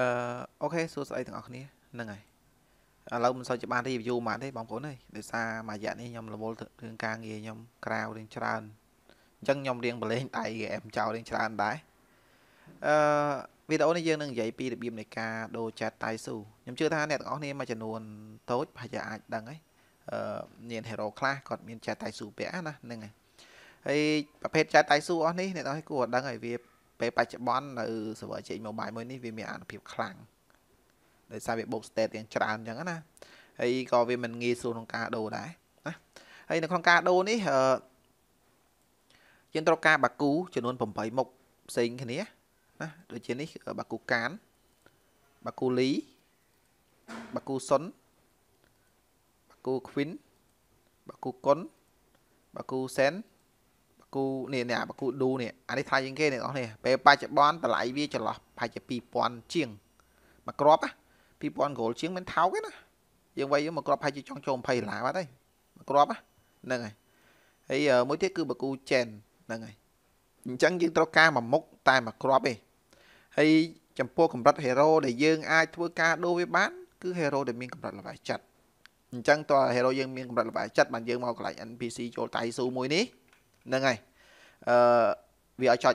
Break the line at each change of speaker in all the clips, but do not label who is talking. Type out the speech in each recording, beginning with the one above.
អឺអូខេសួរស្អីទាំងអស់គ្នាហ្នឹងហើយឥឡូវមិនសូវជាបាន review មកទេបងប្អូនអើយដោយសារមួយរយៈនេះខ្ញុំរវល់រឿងការងារខ្ញុំក្រៅរឿងច្រើនអញ្ចឹងខ្ញុំរៀងបលេងដៃ game ចោលរៀងច្រើនដែរអឺវីដេអូនេះយើងនឹងនិយាយពីរបៀបនៃការដូរចាត់តៃស៊ូខ្ញុំជឿថាអ្នកទាំងអស់គ្នាមួយចំនួនតូចប្រហែលជាអាចដឹងហើយអឺមាន hero ខ្លះគាត់មានចាត់តៃស៊ូពាក់ណាហ្នឹងហើយហើយប្រភេទចាត់តៃស៊ូអស់នេះអ្នកទាំងអស់គួរដឹងហើយវាពេលបច្ចុប្បន្ននៅ server change mobile មួយនេះវាមានអានុភាពខ្លាំងដោយសារវាបូក state យ៉ាងច្រើនអញ្ចឹងណាហើយក៏វាមិនងាយស្រួលក្នុងការដូរដែរណាហើយនៅក្នុងការដូរនេះអឺយើងត្រូវការបាគូចំនួន8មុខផ្សេងគ្នាណាដូចជានេះបាគូកានបាគូលីបាគូសុនបាគូខ្វិនបាគូកុនបាគូសែនគូនេះអ្នកបកគូឌូនេះអានេះថ្លៃជាងគេអ្នកនរនេះពេលបច្ចុប្បន្នតម្លៃវាចន្លោះប្រហែលជា2000ជាងមួយគ្រាប់2000គ្រូលជាងមិនថោកទេណាយើងវាយមួយគ្រាប់ប្រហែលជាចង់ចូល20ដុល្លារបាត់ហើយមួយគ្រាប់ហ្នឹងហើយហើយមួយទៀតគឺបកគូចែនហ្នឹងហើយអញ្ចឹងយើងត្រូវការមួយមុខតែមួយគ្រាប់ទេហើយចំពោះកម្រិតហេរ៉ូដែលយើងអាចធ្វើការដូរវាបានគឺហេរ៉ូដែលមានកម្រិតល្បាយចិត្តអញ្ចឹងតើហេរ៉ូយើងមានកម្រិតល្បាយចិត្តបានយើងមកកន្លែង NPC ចូលតៃស៊ូមួយនេះហ្នឹងហើយអឺវាឲ្យចុច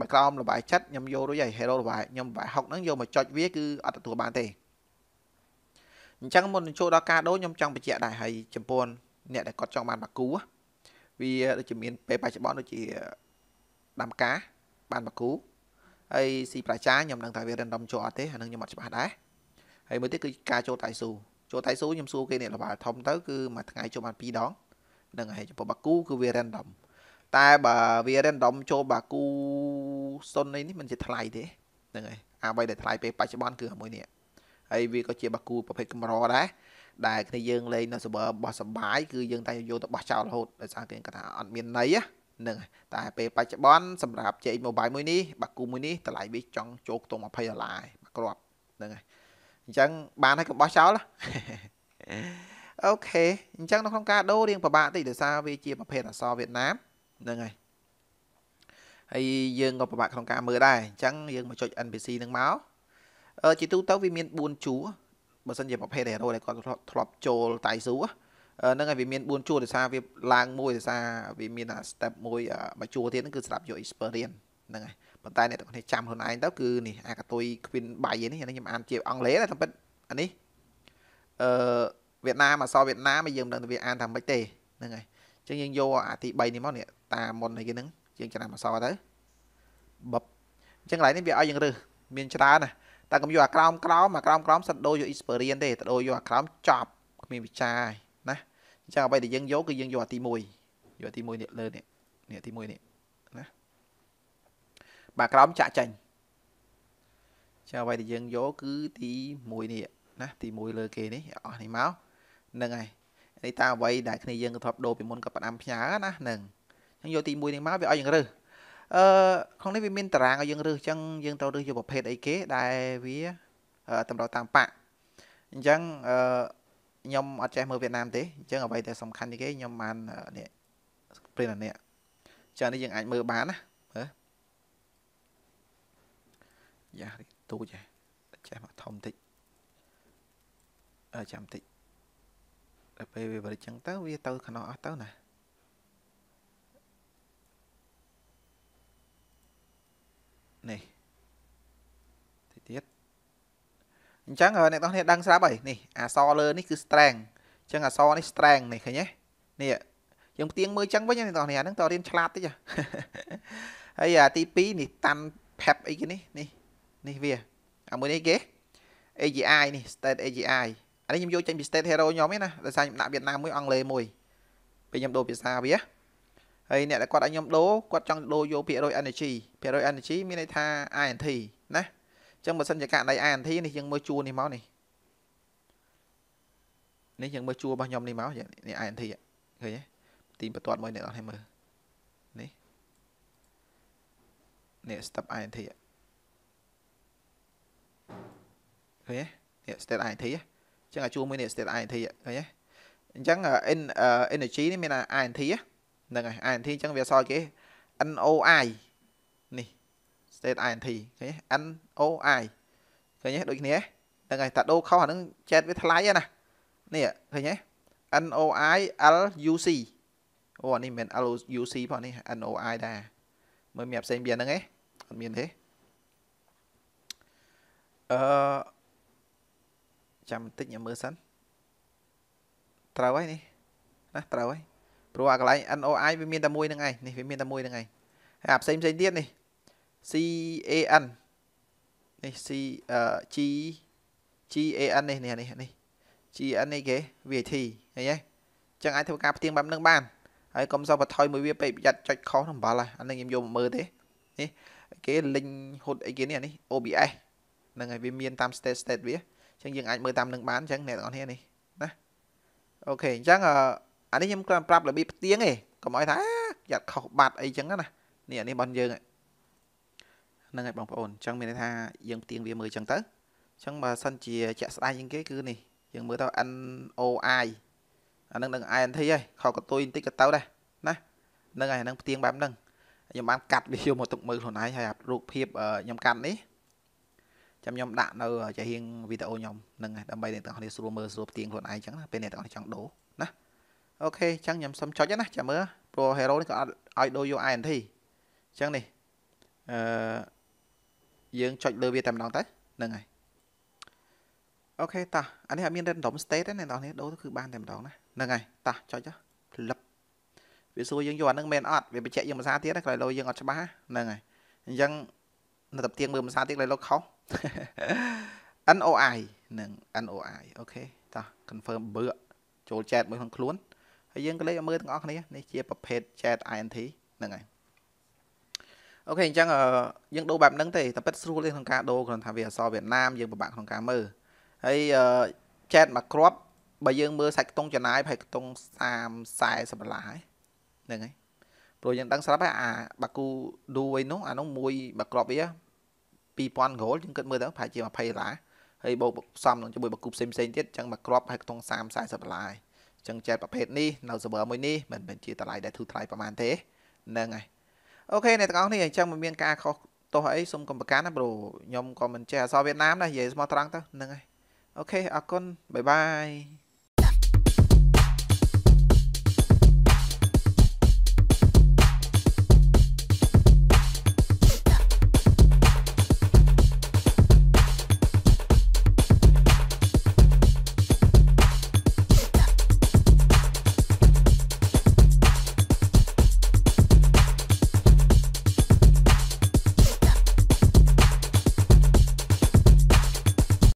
បើក្រោមលបាយចិត្តខ្ញុំយករួចហើយ hero លបាយខ្ញុំលបាយហុកហ្នឹងយកមកចុចវាគឺអត់ទទួលបានទេអញ្ចឹងមុននឹងចូលដល់ការដូរខ្ញុំចង់បញ្ជាក់ដែរហើយចំពោះអ្នកដែលគាត់ចង់បាន បាគូវាដូចជាមានពេលបច្ចុប្បន្នដូចជាដាំការបានបាគូហើយស៊ីប្រជាខ្ញុំនឹងថាវា random ចូលអត់ទេអានឹងខ្ញុំអត់ច្បាស់ដែរហើយមួយទៀតគឺការចូលតៃស៊ូចូលតៃស៊ូខ្ញុំសួរគេនេះលបាយធំទៅគឺមួយថ្ងៃចូលបាន2ដងនឹងហើយចំពោះបាគូគឺវា random តែបើវា random ចូលបាគូសុននេះมันជាថ្លៃទេហ្នឹងហើយអ្វីដែលថ្លៃពេលបច្ចុប្បន្នគឺមួយនេះហើយវាក៏ជាបាគូប្រភេទកម្រដែរដែលគ្នាយើងលេងនៅ server របស់សបាយគឺយើងតែយកទៅបោះចោលរហូតដោយសារគេគាត់ថាអត់មានន័យហ្នឹងតែពេលបច្ចុប្បន្នសម្រាប់ JX Mobile មួយនេះបាគូមួយនេះតម្លៃវាចង់ចូលខ្ទង់20ដុល្លារមួយគ្រាប់ហ្នឹងហើយអញ្ចឹងបានហើយកុំបោះចោលអូខេអញ្ចឹងនៅក្នុងការដូររៀងពិបាកតិចដោយសារវាជាប្រភេទអសរវៀតណាមហ្នឹងហើយហើយយើងក៏ពិបាកក្នុងការមើលដែរអញ្ចឹងយើងមកចុច NPC ហ្នឹងមកអឺជាទូទៅវាមាន4ជួរបើសិនជាប្រភេទ hero ដែលគាត់ធ្លាប់ចូលតៃស៊ូហ្នឹងហើយវាមាន4ជួរដោយសារវាឡើងមួយដោយសារវាមាន step មួយមួយជួរទៀតហ្នឹងគឺស្រាប់យក experience ហ្នឹងហើយប៉ុន្តែអ្នកទាំងគ្នាចាំខ្លួនឯងទៅគឺនេះអាកតុយ Queen បាយនេះអានេះខ្ញុំអានជាអង់គ្លេសតែប៉ិតអានេះអឺវៀតណាមអសរវៀតណាមយើងមិនដឹងថាវាអានថាម៉េចទេហ្នឹងហើយអញ្ចឹងយើងយកអាទី3នេះមកនេះតាមុនអីគេហ្នឹងជាងចំណាំអសទៅបបអញ្ចឹងកន្លែងនេះវាឲ្យយើងរើសមានច្រើនណាតែកុំយកអាក្រោមក្រោមអាក្រោមក្រោមសិតដូរយក experience ទេដូរយកអាក្រោមចប់គ្មានវិចារណាអញ្ចឹងអ្វីដែលយើងយកគឺយើងយកអាទី1យកអាទី1នេះលើនេះនេះទី1នេះណាបាទក្រោមចាក់ចាញ់ចាអ្វីដែលយើងយកគឺទី1នេះណាទី1លើគេនេះអស់នេះមកនឹងហើយនេះតាអ្វីដែលគ្នាយើងធ្លាប់ដូរពីមុនក៏ផ្ដាំផ្ញើណានឹងយើងយកទី1នេះមកវាឲ្យយើងរើសអឺក្នុងនេះវាមានតារាងឲ្យយើងរើសអញ្ចឹងយើងត្រូវរើសយកប្រភេទអីគេដែលវាតម្រូវតាមបាក់អញ្ចឹងអឺខ្ញុំអត់ចេះមើលវៀតណាមទេអញ្ចឹងអ្វីដែលសំខាន់ទីគេខ្ញុំបាននេះ print អានេះចានេះយើងអាចមើលបានណាមើលយ៉ាទូចចេះមកធំតិចចាំតិចដល់ពេលវាបរិចឹងទៅវាទៅខ្នោះអស់ទៅណានេះតិចទៀតអញ្ចឹងអ្នកនរគ្នាដឹងស្រាប់ហើយនេះអសលើនេះគឺ strength អញ្ចឹងអសនេះ strength នេះឃើញទេនេះយើងផ្ទៀងមើលអញ្ចឹងវិញអ្នកនរគ្នាហ្នឹងតើរៀនឆ្លាតតិចហើយអាទី2នេះតាន់ pep អីគេនេះនេះនេះវាអាមួយនេះគេ AGI នេះ state AGI អានេះខ្ញុំយកចេញពី state hero ខ្ញុំទេណាដោយសារខ្ញុំដាក់វៀតណាមមួយអង់គ្លេសមួយពេលខ្ញុំដូរភាសាវាហើយអ្នកដែលគាត់ឲ្យខ្ញុំដូរគាត់ចង់ដូរយកភាគរយ energy ភាគរយ energy មានន័យថា INT ណាអញ្ចឹងបើសិនជាករណី INT នេះយើងមើលជួរនេះមកនេះនេះយើងមើលជួររបស់ខ្ញុំនេះមកនេះ INT ឃើញទេទីបន្ទាត់មួយអ្នកនរឲ្យមើលនេះនេះ step INT ឃើញទេនេះ state INT អញ្ចឹងឲ្យជួរមួយនេះ state INT ឃើញទេអញ្ចឹង energy នេះមាន INT ណាហ្នឹងហើយ INT អញ្ចឹងវាអក្សរគេ NOI នេះ state INT ឃើញ NOI ឃើញទេដូចគ្នាហ្នឹងហើយតាដូខុសអាហ្នឹងចែកវាថ្លៃណានេះឃើញទេ NOI LUC អូអានេះមិនមែន LUC ផងនេះ NOI ដែរមើលមានផ្សេងវាហ្នឹងឯងអត់មានទេអឺចាំបន្តិចខ្ញុំមើលសិនត្រូវហើយនេះណាត្រូវហើយព្រោះអាកន្លែង NOI វាមានតែមួយហ្នឹងឯងនេះវាមានតែមួយហ្នឹងឯងហើយអាផ្សេងផ្សេងទៀតនេះ CAN នេះ C G GAN នេះនេះនេះនេះ GN នេះគេ VAT ឃើញទេអញ្ចឹងអាចធ្វើការផ្ទៀងបែបហ្នឹងបានហើយកុំសោះបន្ថយមួយវាពេកប្រយ័ត្នចុចខុសហ្នឹងបាល់ហើយអានេះខ្ញុំយកមកមើលទេនេះគេលិញហុតអីគេនេះអានេះ OBS ហ្នឹងហើយវាមានតាម state state វាអញ្ចឹងយើងអាចមើលតាមនឹងបានអញ្ចឹងអ្នកទាំងអស់គ្នានេះណាអូខេអញ្ចឹងអឺអានេះខ្ញុំគ្រាន់ប្រាប់របៀបផ្ទៀងឯងកុំឲ្យថាយ៉ាត់ខុសបាត់អីចឹងណានេះអានេះបងយើងហ្នឹងហើយបងប្អូនអញ្ចឹងមានន័យថាយើងផ្ទៀងវាមើលចឹងទៅអញ្ចឹងបើសិនជាជាក់ស្ដែងជាងគេគឺនេះយើងមើលទៅ NOI អានឹងនឹង INT ហើយខកតុយបន្តិចក៏ទៅដែរណាហ្នឹងហើយហ្នឹងផ្ទៀងបែបហ្នឹងខ្ញុំបានកាត់វាយកមកទុកមើលខ្លួនឯងហើយអារូបភាពខ្ញុំកាត់នេះចាំខ្ញុំដាក់នៅជារៀងវីដេអូខ្ញុំហ្នឹងហើយដើម្បីអ្នកទាំងអស់គ្នាស្រួលមើលស្រួលផ្ទៀងខ្លួនឯងចឹងណាពេលអ្នកទាំងអស់ចង់ដូរណាអូខេអញ្ចឹងខ្ញុំសុំចុចណាចាំមើលព្រោះ hero នេះក៏អត់ឲ្យដូរយក INT អញ្ចឹងនេះអឺយើងចុចលើវាតែម្ដងទៅហ្នឹងហើយអូខេតោះអានេះអត់មាន random state ទេអ្នកនរនេះដូរទៅគឺបានតែម្ដងណាហ្នឹងហើយតោះចុចចុះផ្លឹបវាសួរយើងយកអាហ្នឹងមែនអត់វាបញ្ជាក់យើងភាសាទៀតក្រោយលោយើងអត់ច្បាស់ហ្នឹងហើយអញ្ចឹងនៅតែទៀងមើលភាសាទៀតក្រោយលោខុស NOI នឹង NOI អូខេតោះ confirm បើចូលចែកមួយក្នុងខ្លួនហើយយើងក៏លេចឲ្យមើលទាំងអស់គ្នានេះជាប្រភេទ chat INT ហ្នឹងហើយអូខេអញ្ចឹងយើងដូរបែបហ្នឹងទេតែពិតស្រួលទេក្នុងការដូរគ្រាន់ថាវាអសរវៀតណាមយើងពិបាកក្នុងការមើលហើយ chat មួយគ្រាប់បើយើងមើលសាច់ខ្ទង់ចំណាយប្រហែលខ្ទង់30 40ដុល្លារហ្នឹងហើយព្រោះយើងដឹងស្រាប់ហើយអាបាគូឌូអីនោះអានោះមួយមួយគ្រាប់វា2000ក្រូលយើងគិតមើលទៅប្រហែលជា20ដុល្លារហើយបូកផ្សំនឹងជាមួយបាគូផ្សេងផ្សេងទៀតអញ្ចឹងមួយគ្រាប់ប្រហែលខ្ទង់30 40ដុល្លារហើយចឹងចែកប្រភេទនេះនៅ server មួយនេះមិនមែនជាតម្លៃដែលធូរថ្លៃប្រហែលទេហ្នឹងហើយអូខេអ្នកទាំងអស់គ្នាអញ្ចឹងមិនមានការខុសទោះអីសូមកុំប្រកាន់ណាប្រូខ្ញុំក៏មិនចេះអសរវៀតណាមដែរនិយាយស្មោះត្រង់ទៅហ្នឹងហើយអូខេអរគុណបាយបាយ